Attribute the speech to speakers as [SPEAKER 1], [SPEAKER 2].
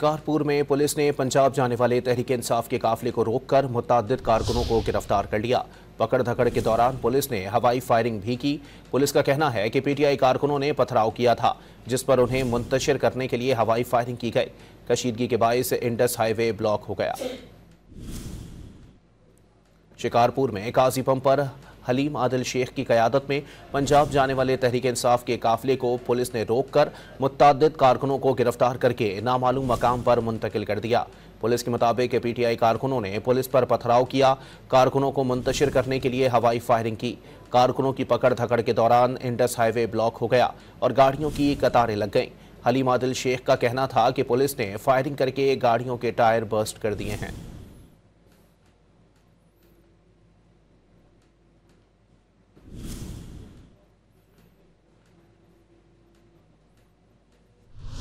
[SPEAKER 1] कारपुर में पुलिस ने पंजाब जाने वाले तहरीक इंसाफ के काफिले को रोककर कर कारकुनों को गिरफ्तार कर लिया पकड़ धकड़ के दौरान पुलिस ने हवाई फायरिंग भी की पुलिस का कहना है कि पीटीआई कारकुनों ने पथराव किया था जिस पर उन्हें मुंतशिर करने के लिए हवाई फायरिंग की गई कशीदगी के बायस इंडस हाईवे ब्लॉक हो गया शिकारपुर में काजीपम पर हलीम आदिल शेख की क़्यादत में पंजाब जाने वाले तहरीक इंसाफ के काफिले को पुलिस ने रोक कर मुतद कारकुनों को गिरफ्तार करके नामालूम मकाम पर मुंतकिल कर दिया पुलिस के मुताबिक पी टी आई कारकुनों ने पुलिस पर पथराव किया कारकुनों को मुंतशिर करने के लिए हवाई फायरिंग की कारकुनों की पकड़ धकड़ के दौरान इंडस हाईवे ब्लॉक हो गया और गाड़ियों की कतारें लग गईं हलीम आदिल शेख का कहना था कि पुलिस ने फायरिंग करके गाड़ियों के टायर बर्स्ट कर दिए हैं